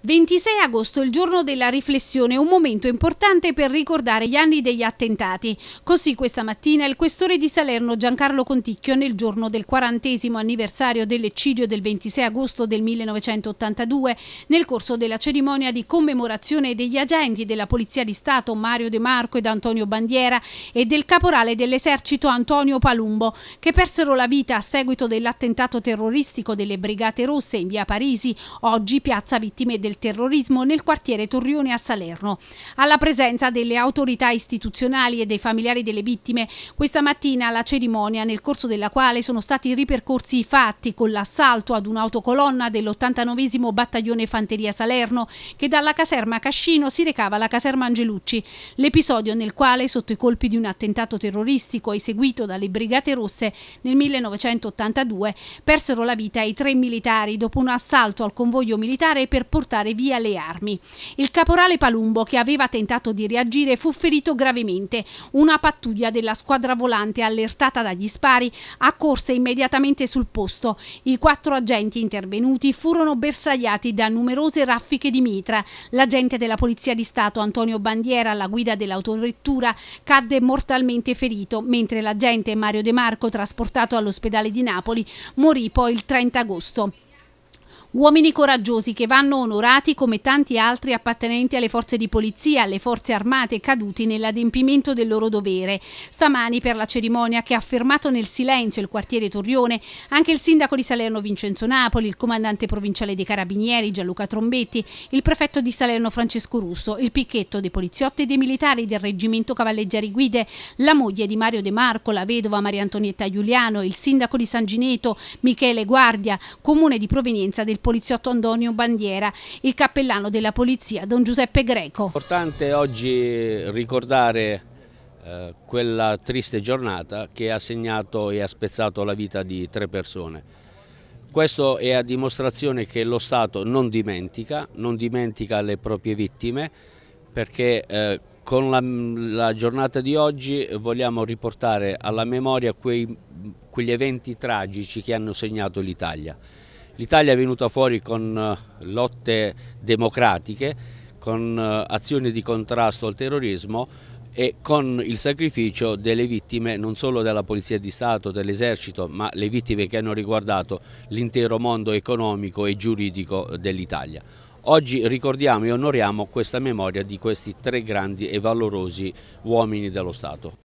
26 agosto, il giorno della riflessione, un momento importante per ricordare gli anni degli attentati. Così questa mattina il questore di Salerno Giancarlo Conticchio, nel giorno del quarantesimo anniversario dell'eccidio del 26 agosto del 1982, nel corso della cerimonia di commemorazione degli agenti della Polizia di Stato Mario De Marco ed Antonio Bandiera e del caporale dell'esercito Antonio Palumbo, che persero la vita a seguito dell'attentato terroristico delle Brigate Rosse in via Parisi, oggi piazza vittime del del terrorismo nel quartiere Torrione a Salerno. Alla presenza delle autorità istituzionali e dei familiari delle vittime, questa mattina la cerimonia nel corso della quale sono stati ripercorsi i fatti con l'assalto ad un'autocolonna dell'89 Battaglione Fanteria Salerno che dalla caserma Cascino si recava alla caserma Angelucci, l'episodio nel quale sotto i colpi di un attentato terroristico eseguito dalle Brigate Rosse nel 1982 persero la vita i tre militari dopo un assalto al convoglio militare per portare portare via le armi. Il caporale Palumbo, che aveva tentato di reagire, fu ferito gravemente. Una pattuglia della squadra volante, allertata dagli spari, accorse immediatamente sul posto. I quattro agenti intervenuti furono bersagliati da numerose raffiche di mitra. L'agente della Polizia di Stato, Antonio Bandiera, alla guida dell'autovettura, cadde mortalmente ferito, mentre l'agente Mario De Marco, trasportato all'ospedale di Napoli, morì poi il 30 agosto. Uomini coraggiosi che vanno onorati come tanti altri appartenenti alle forze di polizia, alle forze armate caduti nell'adempimento del loro dovere. Stamani per la cerimonia che ha fermato nel silenzio il quartiere Torrione anche il sindaco di Salerno Vincenzo Napoli, il comandante provinciale dei Carabinieri Gianluca Trombetti, il prefetto di Salerno Francesco Russo, il picchetto dei poliziotti e dei militari del reggimento Cavalleggiari Guide, la moglie di Mario De Marco, la vedova Maria Antonietta Giuliano, il sindaco di San Gineto Michele Guardia, comune di provenienza del il poliziotto Antonio Bandiera, il cappellano della polizia Don Giuseppe Greco. È Importante oggi ricordare eh, quella triste giornata che ha segnato e ha spezzato la vita di tre persone. Questo è a dimostrazione che lo Stato non dimentica, non dimentica le proprie vittime perché eh, con la, la, giornata di oggi vogliamo riportare alla memoria quei, quegli eventi tragici che hanno segnato l'Italia. L'Italia è venuta fuori con eh, lotte democratiche, con eh, azioni di contrasto al terrorismo e con il sacrificio delle vittime non solo della Polizia di Stato, dell'Esercito, ma le vittime che hanno riguardato l'intero mondo economico e giuridico dell'Italia. Oggi ricordiamo e onoriamo questa memoria di questi tre grandi e valorosi uomini dello Stato.